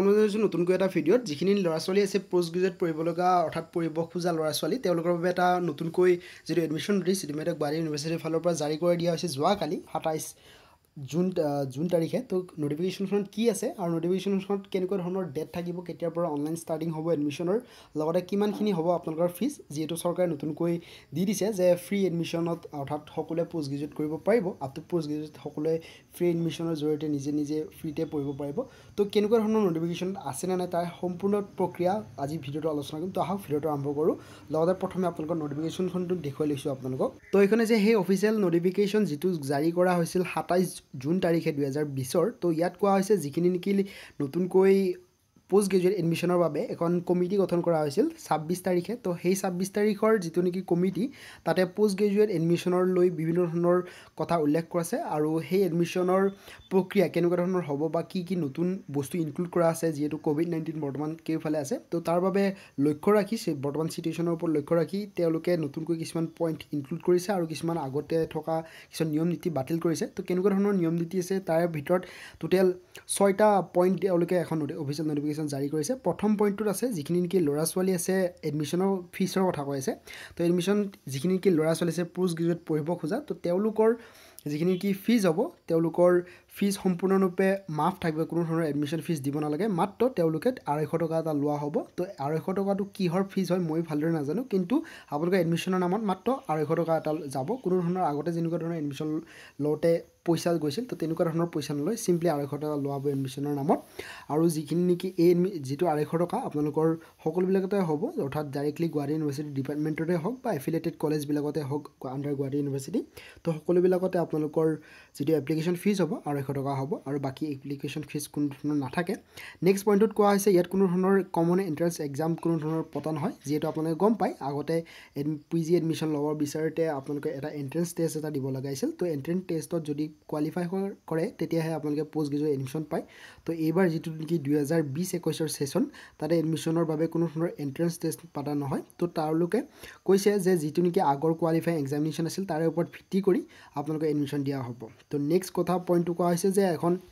অনুযায়ী নতুনকৈ এটা ভিডিঅ'ত যিখিনি ল'ৰা ছোৱালী আছে পষ্ট গ্ৰেজুৱেট পঢ়িব লগা অৰ্থাৎ পৰিব খোজা ল'ৰা ছোৱালী তেওঁলোকৰ বাবে এটা নতুনকৈ যিটো এডমিশ্যন নটিছ সেইটো মানে গুৱাহাটী ইউনিভাৰ্চিটিৰ ফালৰ পৰা জাৰি কৰি দিয়া হৈছে যোৱাকালি সাতাইছ জুন জুন তাৰিখে তো নটিফিকেশ্যনখনত কি আছে আৰু নটিফিকেশ্যনখনত কেনেকুৱা ধৰণৰ ডেট থাকিব কেতিয়াৰ পৰা অনলাইন ষ্টাৰ্টিং হ'ব এডমিশ্যনৰ লগতে কিমানখিনি হ'ব আপোনালোকৰ ফিজ যিহেতু চৰকাৰে নতুনকৈ দি দিছে যে ফ্ৰী এডমিশ্যনত অৰ্থাৎ সকলোৱে পষ্ট গ্ৰেজুৱেট কৰিব পাৰিব আপ টু পষ্ট গ্ৰেজুৱেট সকলোৱে ফ্ৰী এডমিশ্যনৰ জৰিয়তে নিজে নিজে ফ্ৰীতে পঢ়িব পাৰিব তো কেনেকুৱা ধৰণৰ নটিফিকেশ্যন আছে নে নাই তাৰ সম্পূৰ্ণ প্ৰক্ৰিয়া আজি ভিডিঅ'টো আলোচনা কৰিম তো আহক ভিডিঅ'টো আৰম্ভ কৰোঁ লগতে প্ৰথমে আপোনালোকৰ নটিফিকেশ্যনখনটো দেখুৱাই লৈছোঁ আপোনালোকক তো সেইখনে যে সেই অফিচিয়েল নটিফিকেশ্যন যিটো জাৰি কৰা হৈছিল সাতাইছ জুন তাৰিখে দুহেজাৰ বিছৰ ত' ইয়াত কোৱা হৈছে যিখিনি নেকি নতুনকৈ পষ্ট গ্ৰেজুৱেট এডমিশ্যনৰ বাবে এখন কমিটি গঠন কৰা হৈছিল ছাব্বিছ তাৰিখে তো সেই ছাব্বিছ তাৰিখৰ যিটো নেকি কমিটি তাতে পষ্ট গ্ৰেজুৱেট এডমিশ্যনৰ লৈ বিভিন্ন ধৰণৰ কথা উল্লেখ কৰিছে আৰু সেই এডমিশ্যনৰ প্ৰক্ৰিয়া কেনেকুৱা ধৰণৰ হ'ব বা কি কি নতুন বস্তু ইনক্লুড কৰা আছে যিহেতু ক'ভিড নাইণ্টিন বৰ্তমান কেইফালে আছে তো তাৰ বাবে লক্ষ্য ৰাখি বৰ্তমান চিটুৱেশ্যনৰ ওপৰত লক্ষ্য ৰাখি তেওঁলোকে নতুনকৈ কিছুমান পইণ্ট ইনক্লুড কৰিছে আৰু কিছুমান আগতে থকা কিছুমান নিয়ম নীতি বাতিল কৰিছে তো কেনেকুৱা ধৰণৰ নিয়ম নীতি আছে তাৰে ভিতৰত টোটেল ছয়টা পইণ্ট তেওঁলোকে এখন অফিচিয়েল নটিফিকেশ্যন নটিফিকেশ্যন জাৰি কৰিছে প্ৰথম পইণ্টটোত আছে যিখিনি নেকি ল'ৰা ছোৱালী আছে এডমিশ্যনৰ ফিজৰ কথা কৈ আছে তো এডমিশ্যন যিখিনি নেকি ল'ৰা ছোৱালী আছে পোষ্ট গ্ৰেজুৱেট পঢ়িব খোজা তো তেওঁলোকৰ যিখিনি নেকি ফিজ হ'ব তেওঁলোকৰ ফিজ সম্পূৰ্ণৰূপে মাফ থাকিব কোনো ধৰণৰ এডমিশ্যন ফিজ দিব নালাগে মাত্ৰ তেওঁলোকে আঢ়ৈশ টকা এটা লোৱা হ'ব তো আঢ়ৈশ টকাটো কিহৰ ফিজ হয় মই ভালদৰে নাজানো কিন্তু আপোনালোকে এডমিশ্যনৰ নামত মাত্ৰ আঢ়ৈশ টকা এটা যাব কোনো ধৰণৰ আগতে যেনেকুৱা ধৰণৰ এডমিশ্যন লওঁতে পইচা গৈছিল তো তেনেকুৱা ধৰণৰ পইচা নলয় চিম্পলি আঢ়ৈশ টকা লোৱা হ'ব এডমিশ্যনৰ নামত আৰু যিখিনি নেকি এই যিটো আঢ়ৈশ টকা আপোনালোকৰ সকলোবিলাকতে হ'ব অৰ্থাৎ ডাইৰেক্টলি গুৱাহাটী ইউনিভাৰ্চিটি ডিপাৰ্টমেণ্টতে হওক বা এফিলিয়েটেড কলেজবিলাকতে হওক আণ্ডাৰ গুৱাহাটী ইউনিভাৰ্চিটি তো সকলোবিলাকতে আপোনালোকৰ যিটো এপ্লিকেশ্যন ফিজ হ'ব আঢ়ৈশ টকা হ'ব আৰু বাকী এপ্লিকেশ্যন ফিজ কোনো ধৰণৰ নাথাকে নেক্সট পইণ্টত কোৱা হৈছে ইয়াত কোনো ধৰণৰ কমন এণ্ট্ৰেঞ্চ এক্সাম কোনো ধৰণৰ পতা নহয় যিহেতু আপোনালোকে গম পায় আগতে পি জি এডমিশ্যন ল'ব বিচাৰোঁতে আপোনালোকে এটা এণ্ট্ৰেঞ্চ টেষ্ট এটা দিব লগা হৈছিল তো এণ্ট্ৰেঞ্চ টেষ্টত যদি কোৱালিফাই কৰে তেতিয়াহে আপোনালোকে পষ্ট গ্ৰেজুৱেট এডমিশ্যন পায় তো এইবাৰ যিটো নেকি দুহেজাৰ বিছ একৈছৰ ছেশ্যন তাতে এডমিশ্যনৰ বাবে কোনো ধৰণৰ এণ্ট্ৰেঞ্চ টেষ্ট পতা নহয় তো তেওঁলোকে কৈছে যে যিটো নেকি আগৰ কোৱালিফাই এক্সামিনেশ্যন আছিল তাৰে ওপৰত ভিত্তি কৰি আপোনালোকে এডমিশ্যন দিয়া হ'ব তো নেক্সট কথা পইণ্টটো কোৱা হৈছে যে এখন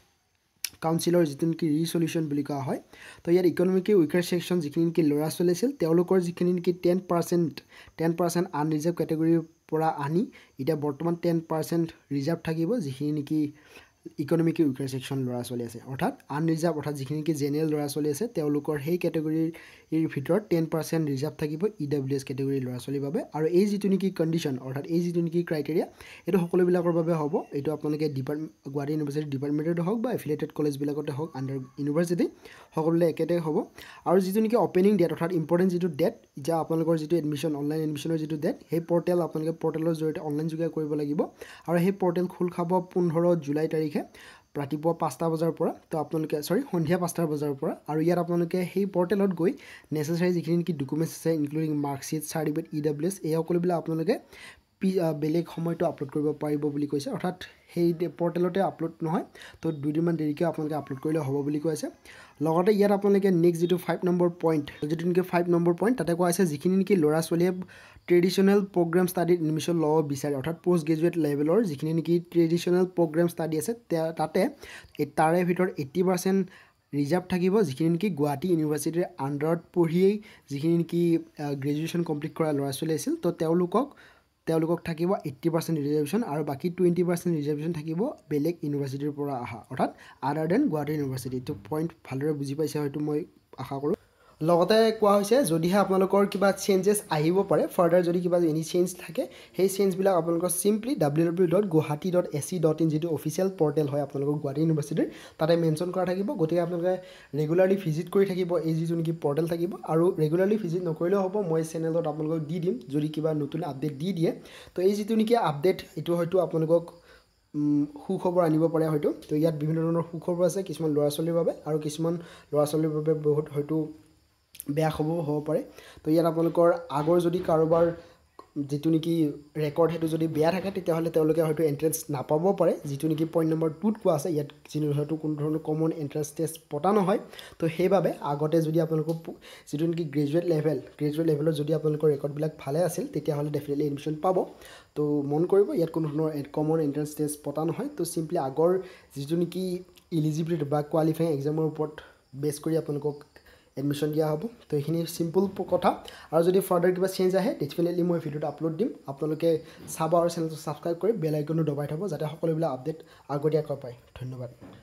কাউন্সিলৰ যিটো নেকি ৰিচলিউশ্যন বুলি কোৱা হয় তো ইয়াত ইকনমিকি উইকাৰ ছেকশ্যন যিখিনি নেকি ল'ৰা ছোৱালী আছিল তেওঁলোকৰ যিখিনি নেকি ten percent ten percent unreserved কেটেগৰীৰ পৰা আনি এতিয়া বৰ্তমান টেন পাৰ্চেণ্ট ৰিজাৰ্ভ থাকিব যিখিনি নেকি ইকনমিক উইকাৰ ছেকশ্যন ল'ৰা ছোৱালী আছে অৰ্থাৎ আনৰিজাৰ্ভ অৰ্থাৎ যিখিনি নেকি জেনেৰেল ল'ৰা ছোৱালী আছে তেওঁলোকৰ সেই কেটেগৰীৰ ভিতৰত টেন পাৰ্চেণ্ট ৰিজাৰ্ভ থাকিব ই ডাব্লিউ এছ কেটেগৰীৰ ল'ৰা ছোৱালীৰ বাবে আৰু এই যিটো নেকি কণ্ডিশ্যন অৰ্থাৎ এই যিটো নেকি ক্ৰাইটেৰিয়া এইটো সকলোবিলাকৰ বাবে হ'ব এইটো আপোনালোকে ডিপাৰ্টমেণ্ট গুৱাহাটী ইউনিভাৰ্চিটি ডিপাৰ্টমেণ্টতে হওক বা এফিলেটেড কলেজবিলাকতে হওক আণ্ডাৰ ইউনিভাৰ্চিটি সকলোলৈ একেটাই হ'ব আৰু যিটো নেকি অপেনিং ডেট অৰ্থাৎ ইম্পৰ্টেণ্ট যিটো ডেট যা আপোনালোকৰ যিটো এডমিশ্যন অনলাইন এডমিশ্যনৰ যিটো ডেট সেই পৰ্টেল আপোনালোকে পৰ্টেলৰ জৰিয়তে অনলাইন যোগে কৰিব লাগিব আৰু সেই পৰ্টেল খোল খাব পোন্ধৰ জুলাই তাৰিখে তাৰিখে ৰাতিপুৱা পাঁচটা বজাৰ পৰা তো আপোনালোকে চৰি সন্ধিয়া পাঁচটা বজাৰ পৰা আৰু ইয়াত আপোনালোকে সেই পৰ্টেলত গৈ নেচেচাৰী যিখিনি নেকি ডকুমেণ্টছ আছে including marksheet certificate E W S এই সকলোবিলাক আপোনালোকে বেলেগ সময়তো আপলোড কৰিব পাৰিব বুলি কৈছে অৰ্থাৎ সেই পৰ্টেলতে আপলোড নহয় তো দুদিনমান দেৰিকৈ আপোনালোকে আপলোড কৰিলে হ'ব বুলি কৈ আছে লগতে ইয়াত আপোনালোকে নেক্সট যিটো ফাইভ নম্বৰ পইণ্ট যিটো নেকি ফাইভ নম্বৰ পইণ্ট তাতে কোৱা হৈছে যিখিনি নেকি ল'ৰা ছোৱালীয়ে ট্ৰেডিশ্যনেল প্ৰগ্ৰেম ষ্টাডিত এডমিশ্যন ল'ব বিচাৰে অৰ্থাৎ পষ্ট গ্ৰেজুৱেট লেভেলৰ যিখিনি নেকি ট্ৰেডিশ্যনেল প্ৰগ্ৰেম ষ্টাডি আছে তাতে তাৰে ভিতৰত এইটি পাৰ্চেণ্ট ৰিজাৰ্ভ থাকিব যিখিনি নেকি গুৱাহাটী ইউনিভাৰ্চিটিৰ আণ্ডাৰত পঢ়িয়েই যিখিনি নেকি গ্ৰেজুৱেশ্যন কমপ্লিট কৰা ল'ৰা ছোৱালী আছিল তো তেওঁলোকক তেওঁলোকক থাকিব এইট্টি পাৰ্চেণ্ট ৰিজাৰ্ভেশ্যন আৰু বাকী টুৱেণ্টি পাৰ্চেণ্ট ৰিজাৰ্ভেশ্যন থাকিব বেলেগ ইউনিভাৰ্চিটিৰ পৰা অহা অৰ্থাৎ আদাৰ দেন গুৱাহাটী ইউনিভাৰ্চিটি এইটো পইণ্ট ভালদৰে বুজি পাইছে হয়তো মই আশা কৰোঁ লগতে কোৱা হৈছে যদিহে আপোনালোকৰ কিবা চেঞ্জেছ আহিব পাৰে ফাৰ্ডাৰ যদি কিবা এনি চেঞ্জ থাকে সেই চেঞ্জবিলাক আপোনালোকৰ simply W W dot Guwahati dot A C dot in যিটো অফিচিয়েল পৰ্টেল হয় আপোনালোকৰ গুৱাহাটী ইউনিভাৰ্চিটিৰ তাতে মেনশ্যন কৰা থাকিব গতিকে আপোনালোকে ৰেগুলাৰলি ভিজিট কৰি থাকিব এই যিটো নেকি পৰ্টেল থাকিব আৰু ৰেগুলাৰলি ভিজিট নকৰিলেও হ'ব মই চেনেলত আপোনালোকক দি দিম যদি কিবা নতুন আপডেট দি দিয়ে তো এই যিটো নেকি আপডেট এইটো হয়তো আপোনালোকক সুখবৰ আনিব পাৰে হয়তো তো ইয়াত বিভিন্ন ধৰণৰ সুখবৰ আছে কিছুমান ল'ৰা ছোৱালীৰ বাবে আৰু কিছুমান ল'ৰা ছোৱালীৰ বাবে বহুত হয়তো বেয়া খবৰো হ'ব পাৰে তো ইয়াত আপোনালোকৰ আগৰ যদি কাৰোবাৰ যিটো নেকি ৰেকৰ্ড সেইটো যদি বেয়া থাকে তেতিয়াহ'লে তেওঁলোকে হয়তো এণ্ট্ৰেঞ্চ নাপাবও পাৰে যিটো নেকি পইণ্ট নম্বৰ টুত কোৱা আছে ইয়াত যি হয়তো কোনো ধৰণৰ কমন এণ্ট্ৰেঞ্চ টেষ্ট পতা নহয় তো সেইবাবে আগতে যদি আপোনালোকৰ যিটো নেকি গ্ৰেজুৱেট লেভেল গ্ৰেজুৱেট লেভেলত যদি আপোনালোকৰ ৰেকৰ্ডবিলাক ভালে আছিল তেতিয়াহ'লে ডেফিনেটলি এডমিশ্যন পাব তো মন কৰিব ইয়াত কোনো ধৰণৰ কমন এণ্ট্ৰেঞ্চ টেষ্ট পতা নহয় তো চিম্পলি আগৰ যিটো নেকি ইলিজিবিলিটি বা কোৱালিফাইং এক্সামৰ ওপৰত বেছ কৰি আপোনালোকক এডমিশ্যন দিয়া হ'ব তো সেইখিনি চিম্পল কথা আৰু যদি ফাৰ্ডাৰ কিবা চেঞ্জ আহে ডেফিনেটলি মই ভিডিঅ'টো আপলোড দিম আপোনালোকে চাব আৰু চেনেলটো ছাবস্ক্ৰাইব কৰি বেল আইকনো দবাই থ'ব যাতে সকলোবিলাক আপডেট আগতীয়াকৈ পায় ধন্যবাদ